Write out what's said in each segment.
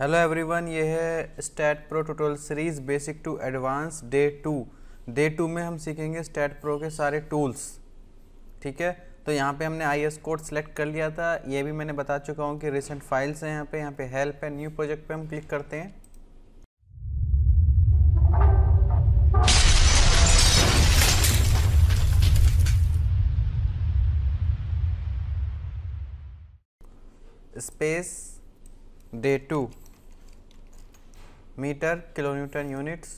hello everyone ये है STAAD Pro tutorial series basic to advance day two day two में हम सीखेंगे स्टैट प्रो के सारे टूल्स ठीक है तो यहाँ पे हमने आई एस कोड सेलेक्ट कर लिया था ये भी मैंने बता चुका हूँ कि रिसेंट फाइल्स हैं यहाँ पे यहाँ पे हेल्प है न्यू प्रोजेक्ट पे हम क्लिक करते हैं space day two meter kilometer units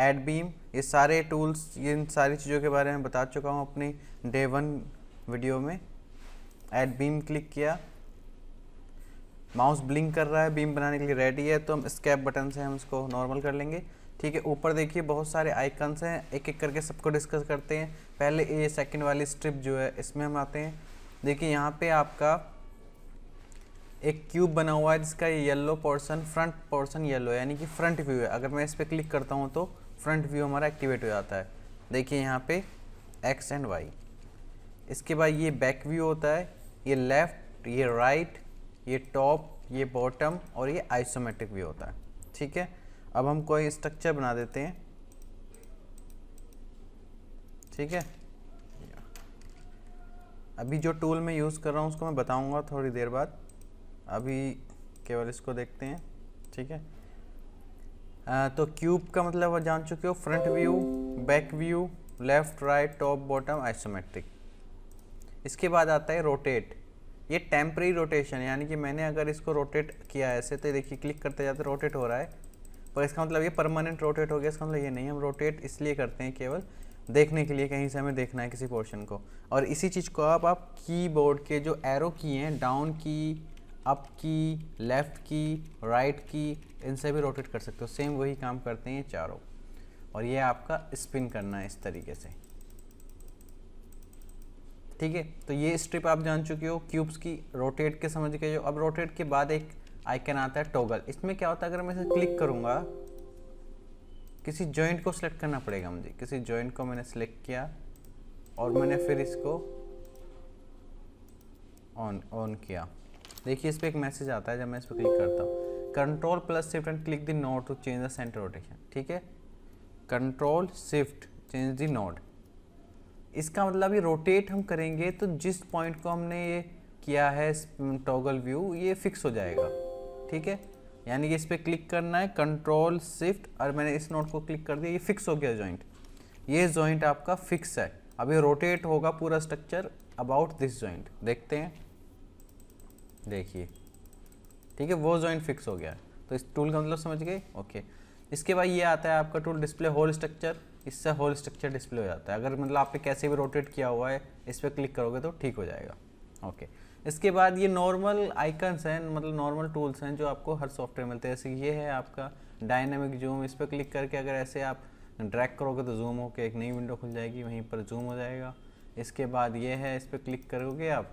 add beam ये सारे टूल्स ये इन सारी चीज़ों के बारे में बता चुका हूँ अपनी डे वन वीडियो में एड बीम क्लिक किया माउस ब्लिंक कर रहा है बीम बनाने के लिए रेडी है तो हम स्कैप बटन से हम इसको नॉर्मल कर लेंगे ठीक है ऊपर देखिए बहुत सारे आइकन्स हैं एक एक करके सबको डिस्कस करते हैं पहले ये सेकंड वाली स्ट्रिप जो है इसमें हम आते हैं देखिए यहाँ पे आपका एक क्यूब बना हुआ है जिसका ये yellow portion front portion yellow यानी कि फ्रंट व्यू है अगर मैं इस पर क्लिक करता हूँ तो फ्रंट व्यू हमारा एक्टिवेट हो जाता है देखिए यहाँ पे एक्स एंड वाई इसके बाद ये बैक व्यू होता है ये लेफ्ट ये राइट ये टॉप ये बॉटम और ये आइसोमेट्रिक व्यू होता है ठीक है अब हम कोई स्ट्रक्चर बना देते हैं ठीक है अभी जो टूल मैं यूज़ कर रहा हूँ उसको मैं बताऊँगा थोड़ी देर बाद अभी केवल इसको देखते हैं ठीक है आ, तो क्यूब का मतलब जान चुके हो front view back view left right top bottom isometric इसके बाद आता है रोटेट ये टेम्प्रेरी रोटेशन यानी कि मैंने अगर इसको रोटेट किया ऐसे तो देखिए क्लिक करते जाते रोटेट हो रहा है पर इसका मतलब ये परमानेंट रोटेट हो गया इसका मतलब ये नहीं हम रोटेट इसलिए करते हैं केवल देखने के लिए कहीं से हमें देखना है किसी पोर्शन को और इसी चीज़ को आप आप कीबोर्ड के जो एरो की हैं डाउन की अप की लेफ़्ट की राइट की इनसे भी रोटेट कर सकते हो सेम वही काम करते हैं चारों और ये आपका स्पिन करना है इस तरीके से ठीक है तो ये स्ट्रिप आप जान चुके हो क्यूब्स की रोटेट के समझ गए जो अब रोटेट के बाद एक आइकन आता है टोगल इसमें क्या होता है अगर मैं इसे क्लिक करूँगा किसी जॉइंट को सिलेक्ट करना पड़ेगा मुझे किसी जॉइंट को मैंने सिलेक्ट किया और मैंने फिर इसको ऑन ऑन किया देखिए इस पर एक मैसेज आता है जब मैं इस पर क्लिक करता हूँ control plus shift and click the node to change the center rotation ठीक है control shift change the node इसका मतलब ये रोटेट हम करेंगे तो जिस पॉइंट को हमने ये किया है टॉगल व्यू ये फिक्स हो जाएगा ठीक है यानी कि इस पर क्लिक करना है कंट्रोल शिफ्ट और मैंने इस नोट को क्लिक कर दिया ये फिक्स हो गया जॉइंट ये जॉइंट आपका फिक्स है अब ये रोटेट होगा पूरा स्ट्रक्चर अबाउट दिस जॉइंट देखते हैं देखिए ठीक है वो जॉइंट फिक्स हो गया तो इस टूल का मतलब समझ गए ओके इसके बाद ये आता है आपका टूल डिस्प्ले होल स्ट्रक्चर इससे होल स्ट्रक्चर डिस्प्ले हो जाता है अगर मतलब आपने कैसे भी रोटेट किया हुआ है इस पर क्लिक करोगे तो ठीक हो जाएगा ओके इसके बाद ये नॉर्मल आइकन्स हैं मतलब नॉर्मल टूल्स हैं जो आपको हर सॉफ्टवेयर मिलते हैं जैसे ये है आपका डायनेमिक जूम इस पर क्लिक करके अगर ऐसे आप ड्रैग करोगे तो जूम होकर एक नई विंडो खुल जाएगी वहीं पर जूम हो जाएगा इसके बाद ये है इस पर क्लिक करोगे आप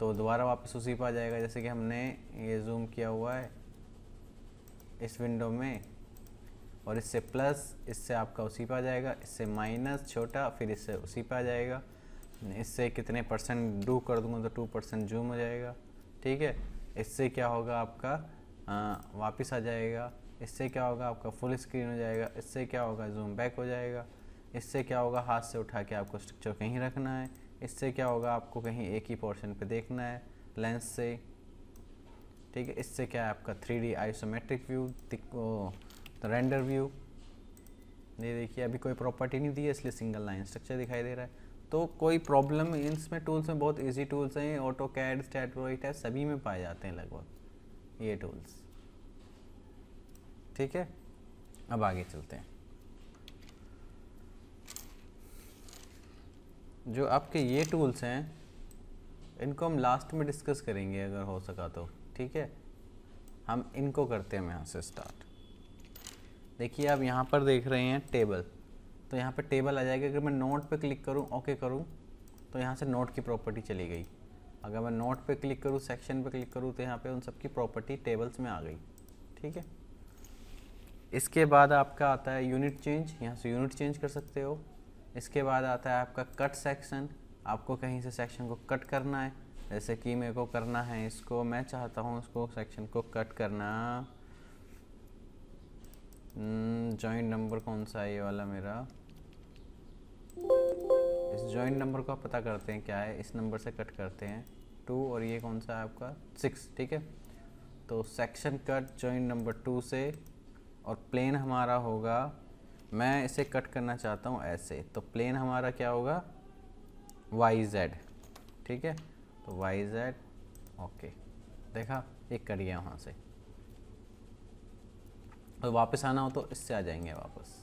तो दोबारा वापस उसी पर आ जाएगा जैसे कि हमने ये जूम किया हुआ है इस विंडो में और इससे प्लस इससे आपका उसी पर आ जाएगा इससे माइनस छोटा फिर इससे उसी पर आ जाएगा इससे कितने परसेंट डू कर दूंगा तो टू परसेंट जूम हो जाएगा ठीक है इससे क्या होगा आपका आ, वापस आ जाएगा इससे क्या होगा आपका फुल स्क्रीन हो जाएगा इससे क्या होगा जूम बैक हो जाएगा इससे क्या होगा हाथ से उठा के आपको स्ट्रक्चर कहीं रखना है इससे क्या होगा आपको कहीं एक ही पोर्शन पे देखना है लेंस से ठीक है इससे क्या है आपका three D isometric view render view ये देखिए अभी कोई प्रॉपर्टी नहीं दी है इसलिए सिंगल लाइन स्ट्रक्चर दिखाई दे रहा है तो कोई प्रॉब्लम इसमें टूल्स में बहुत इजी टूल्स हैं ऑटो कैड स्टेटोइट है सभी में पाए जाते हैं लगभग ये टूल्स ठीक है अब आगे चलते हैं जो आपके ये टूल्स हैं इनको हम लास्ट में डिस्कस करेंगे अगर हो सका तो ठीक है हम इनको करते हैं यहाँ से स्टार्ट देखिए आप यहाँ पर देख रहे हैं टेबल तो यहाँ पर टेबल आ जाएगा अगर मैं नोट पे क्लिक करूँ ओके करूँ तो यहाँ से नोट की प्रॉपर्टी चली गई अगर मैं नोट पे क्लिक करूँ सेक्शन पे क्लिक करूँ तो यहाँ पे उन सब की प्रॉपर्टी टेबल्स में आ गई ठीक है इसके बाद आपका आता है यूनिट चेंज यहाँ से यूनिट चेंज कर सकते हो इसके बाद आता है आपका कट सेक्शन आपको कहीं से सेक्शन को कट करना है जैसे कि मेरे को करना है इसको मैं चाहता हूँ उसको सेक्शन को कट करना जॉइंट hmm, नंबर कौन सा है ये वाला मेरा इस जॉइंट नंबर को आप पता करते हैं क्या है इस नंबर से कट करते हैं टू और ये कौन सा है आपका सिक्स ठीक है तो section cut joint number two से और प्लेन हमारा होगा मैं इसे कट करना चाहता हूँ ऐसे तो प्लेन हमारा क्या होगा वाई जेड ठीक है तो वाई जेड ओके देखा एक कट गया वहाँ से और वापस आना हो तो इससे आ जाएंगे वापस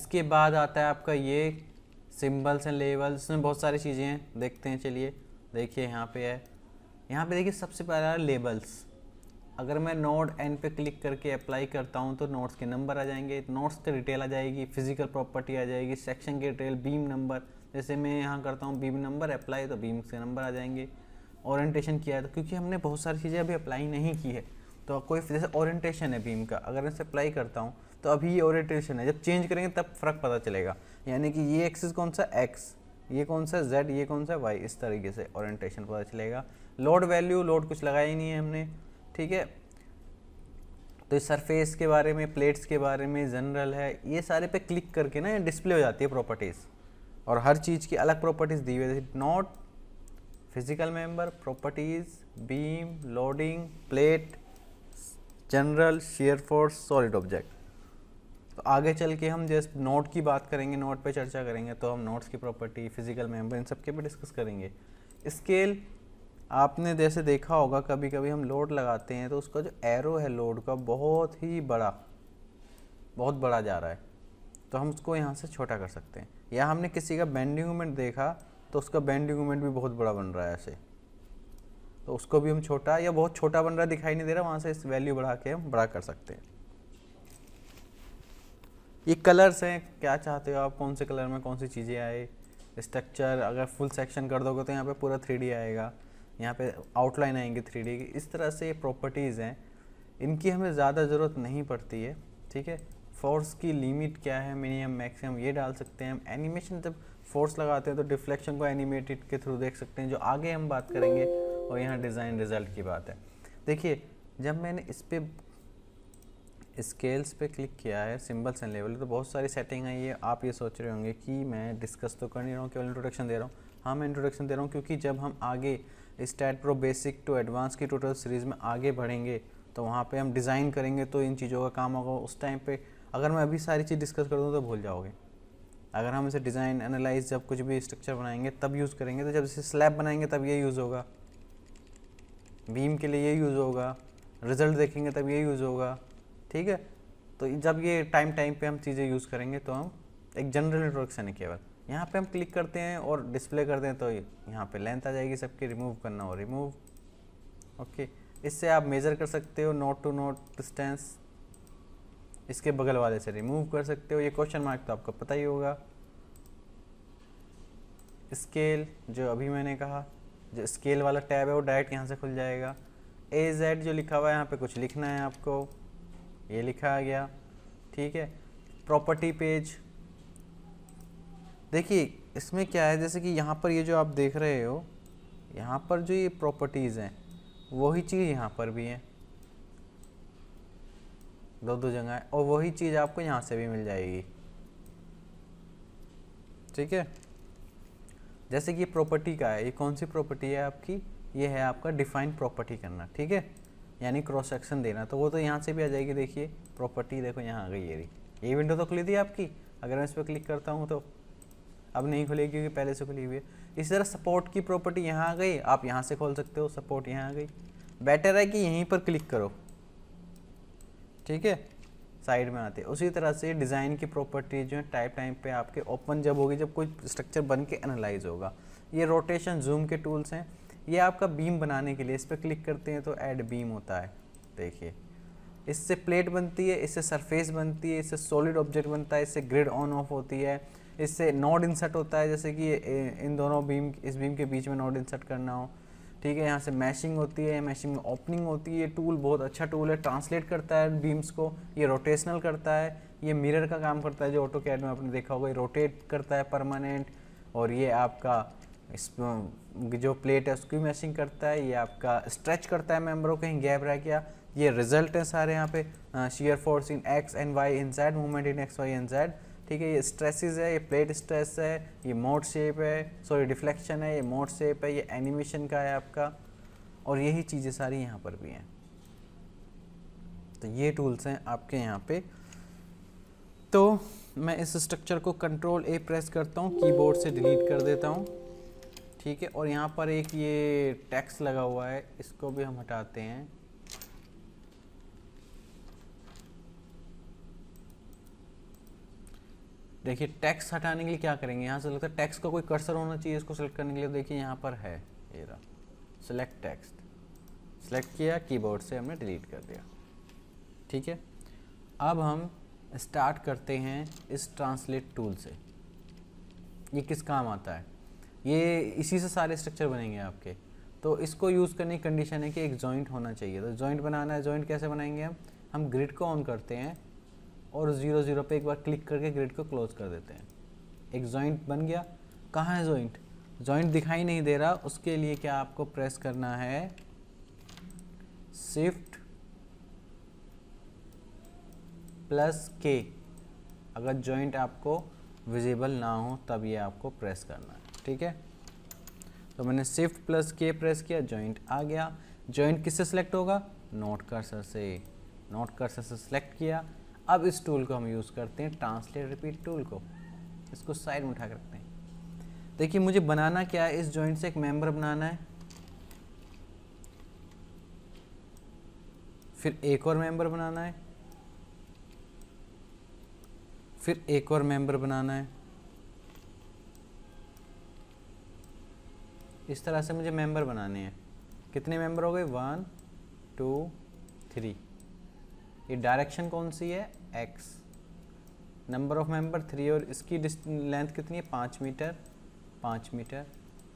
इसके बाद आता है आपका ये सिंबल्स एंड लेवल्स इसमें बहुत सारी चीज़ें हैं देखते हैं चलिए देखिए यहाँ पे है यहाँ पे देखिए सबसे पहला लेबल्स अगर मैं नोड एन पे क्लिक करके अप्लाई करता हूँ तो नोट्स के नंबर आ जाएंगे नोट्स की डिटेल आ जाएगी फिजिकल प्रॉपर्टी आ जाएगी सेक्शन की डिटेल बीम नंबर जैसे मैं यहाँ करता हूँ बीम नंबर अप्लाई तो बीम के नंबर आ जाएंगे ओरिएंटेशन किया है तो क्योंकि हमने बहुत सारी चीज़ें अभी अप्लाई नहीं की है तो कोई जैसे ओरिएंटेशन है बीम का अगर मैं इसे अप्लाई करता हूँ तो अभी ये ओरिएंटेशन है जब चेंज करेंगे तब फ़र्क पता चलेगा यानी कि ये एक्सिस कौन सा एक्स ये कौन सा जेड ये कौन सा वाई इस तरीके से ओरिएंटेशन पता चलेगा लोड वैल्यू लोड कुछ लगाया ही नहीं है हमने ठीक है तो इस सरफेस के बारे में प्लेट्स के बारे में जनरल है ये सारे पे क्लिक करके ना डिस्प्ले हो जाती है प्रॉपर्टीज़ और हर चीज़ की अलग प्रॉपर्टीज़ दी हुई है node physical member properties beam loading plate general shear force solid object तो आगे चल के हम जस्ट नोट की बात करेंगे नोट पे चर्चा करेंगे तो हम नोट्स की प्रॉपर्टी फिजिकल मेंबर इन सब के भी डिस्कस करेंगे स्केल आपने जैसे देखा होगा कभी कभी हम लोड लगाते हैं तो उसका जो एरो है लोड का बहुत ही बड़ा बहुत बड़ा जा रहा है तो हम उसको यहाँ से छोटा कर सकते हैं या हमने किसी का बेंडिंग मोमेंट देखा तो उसका बेंडिंग मोमेंट भी बहुत बड़ा बन रहा है ऐसे तो उसको भी हम छोटा या बहुत छोटा बन रहा दिखाई नहीं दे रहा वहाँ से इस वैल्यू बढ़ा के हम बड़ा कर सकते हैं ये कलर्स हैं क्या चाहते हो आप कौन से कलर में कौन सी चीज़ें आए स्ट्रक्चर अगर फुल सेक्शन कर दोगे तो यहाँ पे पूरा थ्री आएगा यहाँ पे आउटलाइन आएंगे थ्री की इस तरह से ये प्रॉपर्टीज़ हैं इनकी हमें ज़्यादा ज़रूरत नहीं पड़ती है ठीक है फोर्स की लिमिट क्या है मिनिमम मैक्सिमम ये डाल सकते हैं हम एनिमेशन जब फोर्स लगाते हैं तो डिफ्लेक्शन को एनिमेटेड के थ्रू देख सकते हैं जो आगे हम बात करेंगे और यहाँ डिज़ाइन रिजल्ट की बात है देखिए जब मैंने इस पर स्केल्स पे क्लिक किया है सिंबल्स एंड लेवल तो बहुत सारी सेटिंग है ये आप ये सोच रहे होंगे कि मैं डिस्कस तो कर नहीं रहा हूँ केवल इंट्रोडक्शन दे रहा हूँ हाँ मैं इंट्रोडक्शन दे रहा हूँ क्योंकि जब हम आगे STAAD Pro basic to advance की टोटल सीरीज़ में आगे बढ़ेंगे तो वहाँ पे हम डिज़ाइन करेंगे तो इन चीज़ों का काम होगा उस टाइम पे अगर मैं अभी सारी चीज़ डिस्कस कर दूँ तो भूल जाओगे अगर हम इसे डिज़ाइन एनालाइज जब कुछ भी स्ट्रक्चर बनाएंगे तब यूज़ करेंगे तो जब इसे स्लैब बनाएंगे तब ये यूज़ होगा बीम के लिए ये यूज़ होगा रिज़ल्ट देखेंगे तब ये यूज़ होगा ठीक है तो जब ये टाइम टाइम पे हम चीज़ें यूज़ करेंगे तो हम एक जनरल इंट्रोडक्शन है केवल यहाँ पे हम क्लिक करते हैं और डिस्प्ले करते हैं तो यहाँ पे लेंथ आ जाएगी सबकी रिमूव करना हो रिमूव ओके इससे आप मेज़र कर सकते हो नोट टू नोट डिस्टेंस इसके बगल वाले से रिमूव कर सकते हो ये क्वेश्चन मार्क तो आपको पता ही होगा स्केल जो अभी मैंने कहा जो स्केल वाला टैब है वो डायरेक्ट यहाँ से खुल जाएगा ए जेड जो लिखा हुआ है यहाँ पे कुछ लिखना है आपको ये लिखा आ गया ठीक है प्रॉपर्टी पेज देखिए इसमें क्या है जैसे कि यहाँ पर ये जो आप देख रहे हो यहाँ पर जो ये प्रॉपर्टीज़ हैं वही चीज़ यहाँ पर भी है दो दो जगह है और वही चीज़ आपको यहाँ से भी मिल जाएगी ठीक है जैसे कि ये प्रॉपर्टी का है ये कौन सी प्रॉपर्टी है आपकी ये है आपका डिफाइंड प्रॉपर्टी करना ठीक है यानी क्रॉस सेक्शन देना तो वो तो यहाँ से भी आ जाएगी देखिए प्रॉपर्टी देखो यहाँ आ गई ये ये विंडो तो खुली थी आपकी अगर मैं इस पर क्लिक करता हूँ तो अब नहीं खुलेगी क्योंकि पहले से खुली हुई है इसी तरह सपोर्ट की प्रॉपर्टी यहाँ आ गई आप यहाँ से खोल सकते हो सपोर्ट यहाँ आ गई बेटर है कि यहीं पर क्लिक करो ठीक है साइड में आते उसी तरह से डिज़ाइन की प्रॉपर्टी जो है टाइप टाइम पे आपके ओपन जब होगी जब कोई स्ट्रक्चर बन के एनालाइज होगा ये रोटेशन जूम के टूल्स हैं ये आपका बीम बनाने के लिए इस पर क्लिक करते हैं तो ऐड बीम होता है देखिए इससे प्लेट बनती है इससे सरफेस बनती है इससे सॉलिड ऑब्जेक्ट बनता है इससे ग्रिड ऑन ऑफ होती है इससे नोड इंसर्ट होता है जैसे कि इन दोनों बीम इस बीम के बीच में नोड इंसर्ट करना हो ठीक है यहाँ से मैशिंग होती है मैशिंग में ओपनिंग होती है ये टूल बहुत अच्छा टूल है ट्रांसलेट करता है बीम्स को ये रोटेशनल करता है ये मिरर का काम करता है जो ऑटो कैड में आपने देखा होगा ये रोटेट करता है परमानेंट और ये आपका इस जो प्लेट है उसकी मैशिंग करता है ये आपका स्ट्रेच करता है मेम्बरों कहीं गैप रह गया ये रिजल्ट है सारे यहाँ पे shear force in X and Y in Z movement in X Y and Z ठीक है ये स्ट्रेसेस है ये प्लेट स्ट्रेस है ये मोड शेप है सॉरी डिफ्लेक्शन है ये मोड शेप है ये एनिमेशन का है आपका और यही चीज़ें सारी यहाँ पर भी हैं तो ये टूल्स हैं आपके यहाँ पे तो मैं इस स्ट्रक्चर को कंट्रोल ए प्रेस करता हूँ कीबोर्ड से डिलीट कर देता हूँ ठीक है और यहाँ पर एक ये टैक्स लगा हुआ है इसको भी हम हटाते हैं देखिए टैक्स हटाने के लिए क्या करेंगे यहाँ से लगता है टैक्स का कोई कर्सर होना चाहिए इसको सेलेक्ट करने के लिए देखिए यहाँ पर है ये रहा सेलेक्ट टेक्स्ट सेलेक्ट किया कीबोर्ड से हमने डिलीट कर दिया ठीक है अब हम स्टार्ट करते हैं इस ट्रांसलेट टूल से ये किस काम आता है ये इसी से सारे स्ट्रक्चर बनेंगे आपके तो इसको यूज़ करने की कंडीशन है कि एक जॉइंट होना चाहिए तो जॉइंट बनाना है जॉइंट कैसे बनाएंगे हम हम ग्रिड को ऑन करते हैं और ज़ीरो ज़ीरो पे एक बार क्लिक करके ग्रिड को क्लोज कर देते हैं एक जॉइंट बन गया कहाँ है जॉइंट जॉइंट दिखाई नहीं दे रहा उसके लिए क्या आपको प्रेस करना है शिफ्ट प्लस के अगर जॉइंट आपको विजिबल ना हो तब ये आपको प्रेस करना है ठीक है तो मैंने शिफ्ट प्लस के प्रेस किया जॉइंट आ गया जॉइंट किससे सेलेक्ट होगा नोट कर्सर से नोट कर्सर से सेलेक्ट किया अब इस टूल को हम यूज़ करते हैं ट्रांसलेट रिपीट टूल को इसको साइड में उठा कर रखते हैं देखिए मुझे बनाना क्या है इस जॉइंट से एक मेंबर बनाना है फिर एक और मेंबर बनाना है फिर एक और मेंबर बनाना है इस तरह से मुझे मेंबर बनाने हैं कितने मेंबर हो गए वन टू थ्री ये डायरेक्शन कौन सी है X number of member three और इसकी लेंथ कितनी है पाँच मीटर पाँच मीटर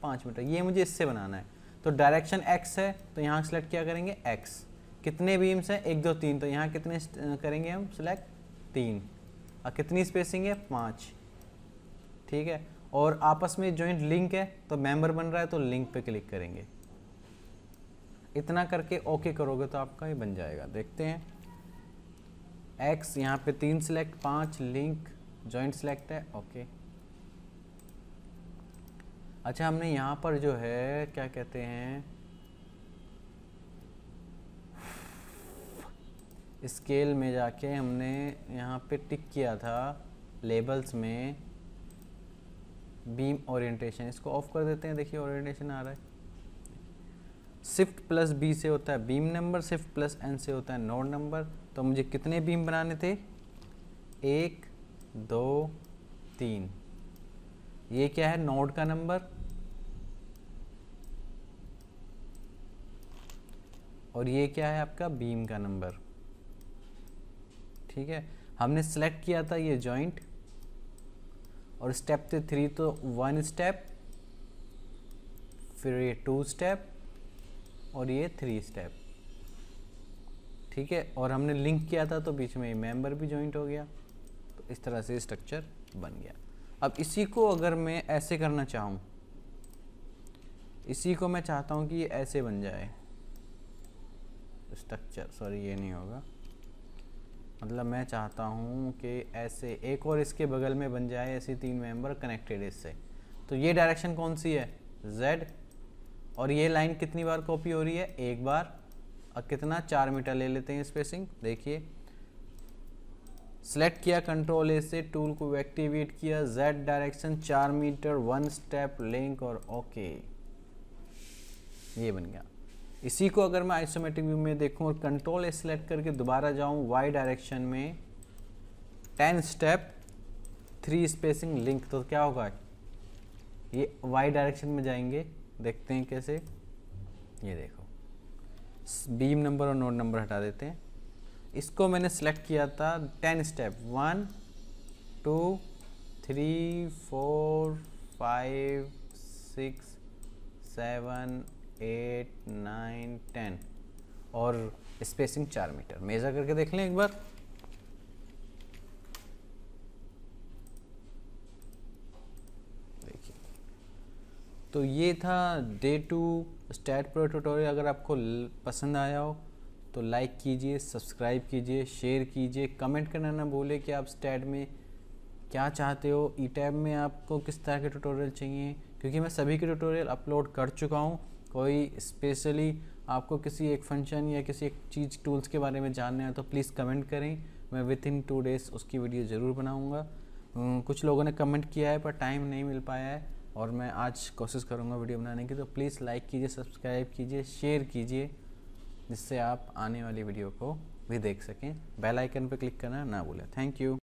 पाँच मीटर ये मुझे इससे बनाना है तो डायरेक्शन एक्स है तो यहाँ सेलेक्ट क्या करेंगे एक्स कितने बीम्स हैं एक दो तीन तो यहाँ कितने करेंगे हम सिलेक्ट तीन और कितनी स्पेसिंग है पाँच ठीक है और आपस में जॉइंट लिंक है तो मेंबर बन रहा है तो लिंक पे क्लिक करेंगे इतना करके ओके करोगे तो आपका ये बन जाएगा देखते हैं एक्स यहाँ पे तीन सिलेक्ट पांच लिंक जॉइंट सिलेक्ट है ओके अच्छा हमने यहाँ पर जो है क्या कहते हैं स्केल में जाके हमने यहाँ पे टिक किया था लेबल्स में बीम ओरिएंटेशन इसको ऑफ कर देते हैं देखिए ओरिएंटेशन आ रहा है शिफ्ट प्लस बी से होता है beam number shift plus N से होता है नोड नंबर तो मुझे कितने बीम बनाने थे एक दो तीन ये क्या है नोड का नंबर और ये क्या है आपका बीम का नंबर ठीक है हमने सेलेक्ट किया था ये जॉइंट और स्टेप थे थ्री तो वन स्टेप फिर ये टू स्टेप और ये थ्री स्टेप ठीक है और हमने लिंक किया था तो बीच में मेंबर भी ज्वाइंट हो गया तो इस तरह से स्ट्रक्चर बन गया अब इसी को अगर मैं ऐसे करना चाहूँ इसी को मैं चाहता हूँ कि ये ऐसे बन जाए स्ट्रक्चर सॉरी ये नहीं होगा मतलब मैं चाहता हूँ कि ऐसे एक और इसके बगल में बन जाए ऐसे तीन मेंबर कनेक्टेड इससे तो ये डायरेक्शन कौन सी है जेड और ये लाइन कितनी बार कॉपी हो रही है एक बार और कितना चार मीटर ले लेते हैं स्पेसिंग देखिए सेलेक्ट किया कंट्रोल ए से टूल को एक्टिवेट किया जेड डायरेक्शन चार मीटर वन स्टेप लिंक और ओके ये बन गया इसी को अगर मैं आइसोमेट्रिक व्यू में देखूं और कंट्रोल ए सेलेक्ट करके दोबारा जाऊं वाई डायरेक्शन में ten step three spacing link तो क्या होगा ये वाई डायरेक्शन में जाएंगे देखते हैं कैसे ये देखो बीम नंबर और नोड नंबर हटा देते हैं इसको मैंने सेलेक्ट किया था ten step one two three four five six seven eight nine ten और स्पेसिंग चार मीटर मेज़र करके देख लें एक बार तो ये था day two STAAD Pro tutorial अगर आपको पसंद आया हो तो लाइक कीजिए सब्सक्राइब कीजिए शेयर कीजिए कमेंट करना ना भूले कि आप स्टैट में क्या चाहते हो ई टैब में आपको किस तरह के ट्यूटोरियल चाहिए क्योंकि मैं सभी के ट्यूटोरियल अपलोड कर चुका हूँ कोई स्पेशली आपको किसी एक फंक्शन या किसी एक चीज़ टूल्स के बारे में जानना है तो प्लीज़ कमेंट करें मैं विद इन टू डेज़ उसकी वीडियो ज़रूर बनाऊँगा कुछ लोगों ने कमेंट किया है पर टाइम नहीं मिल पाया है और मैं आज कोशिश करूँगा वीडियो बनाने की तो प्लीज़ लाइक कीजिए सब्सक्राइब कीजिए शेयर कीजिए जिससे आप आने वाली वीडियो को भी देख सकें बेल आइकन पर क्लिक करना ना भूलें थैंक यू